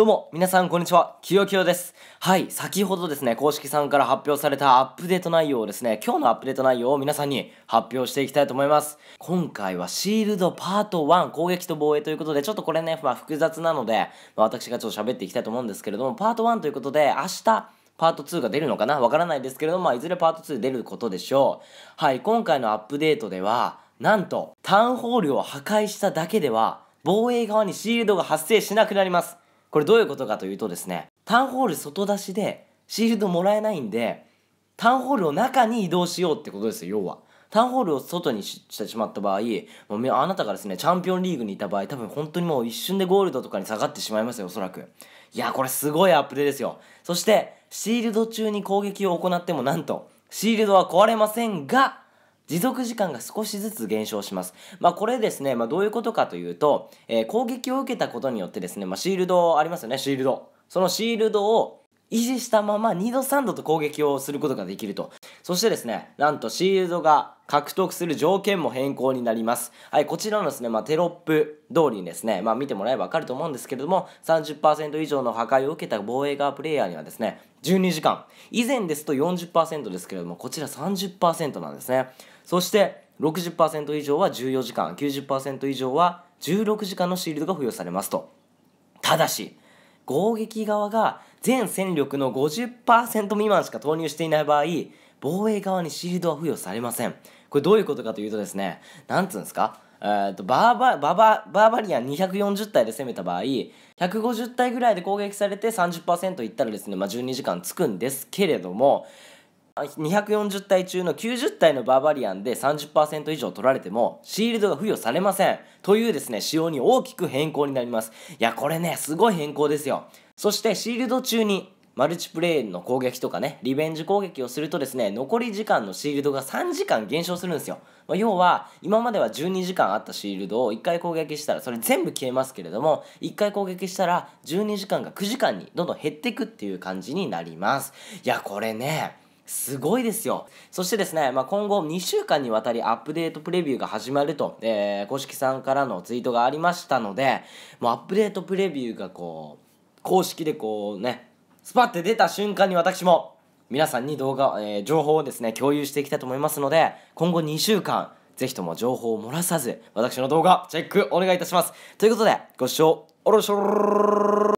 どうも、皆さんこんにちは。きよきよです。はい、先ほどですね、公式さんから発表されたアップデート内容をですね、今日のアップデート内容を皆さんに発表していきたいと思います。今回はシールドパート1、攻撃と防衛ということで、ちょっとこれね、まあ、複雑なので、まあ、私がちょっと喋っていきたいと思うんですけれども、パート1ということで、明日、パート2が出るのかなわからないですけれども、まあ、いずれパート2出ることでしょう。はい、今回のアップデートでは、なんと、タウンホールを破壊しただけでは、防衛側にシールドが発生しなくなります。これどういうことかというとですね、タウンホール外出しでシールドもらえないんで、タウンホールを中に移動しようってことですよ、要は。タウンホールを外にしてしまった場合、もうあなたがですね、チャンピオンリーグにいた場合、多分本当にもう一瞬でゴールドとかに下がってしまいますよ、おそらく。いや、これすごいアップデーですよ。そして、シールド中に攻撃を行ってもなんと、シールドは壊れませんが、持続時間が少しずつ減少します。まあ、これですね、まあ、どういうことかというと、えー、攻撃を受けたことによってですね、まあ、シールドありますよね、シールド。そのシールドを維持したまま2度3度と攻撃をすることができると。そしてですね、なんとシールドが獲得する条件も変更になります。はい、こちらのですね、まあ、テロップ通りにですね、まあ、見てもらえばわかると思うんですけれども、30%以上の破壊を受けた防衛側プレイヤーにはですね、12時間。以前ですと40%ですけれども、こちら30%なんですね。そして、60%以上は14時間、90%以上は16時間のシールドが付与されますと。ただし、攻撃側が全戦力の50%未満しか投入していない場合、防衛側にシールドは付与されません。これどういうことかというとですね何つうんですかえー、とバーババババーバリアン240体で攻めた場合150体ぐらいで攻撃されて30%いったらですね、まあ、12時間つくんですけれども240体中の90体のバーバリアンで30%以上取られてもシールドが付与されませんというですね仕様に大きく変更になりますいやこれねすごい変更ですよそしてシールド中にマルチプレイの攻撃とかね、リベンジ攻撃をするとですね、残り時間のシールドが3時間減少するんですよ。まあ、要は、今までは12時間あったシールドを1回攻撃したら、それ全部消えますけれども、1回攻撃したら12時間が9時間にどんどん減っていくっていう感じになります。いや、これね、すごいですよ。そしてですね、まあ、今後2週間にわたりアップデートプレビューが始まると、えー、公式さんからのツイートがありましたので、もうアップデートプレビューがこう、公式でこうね、スパッて出た瞬間に私も皆さんに動画、えー、情報をですね共有していきたいと思いますので今後2週間ぜひとも情報を漏らさず私の動画チェックお願いいたしますということでご視聴おろしょ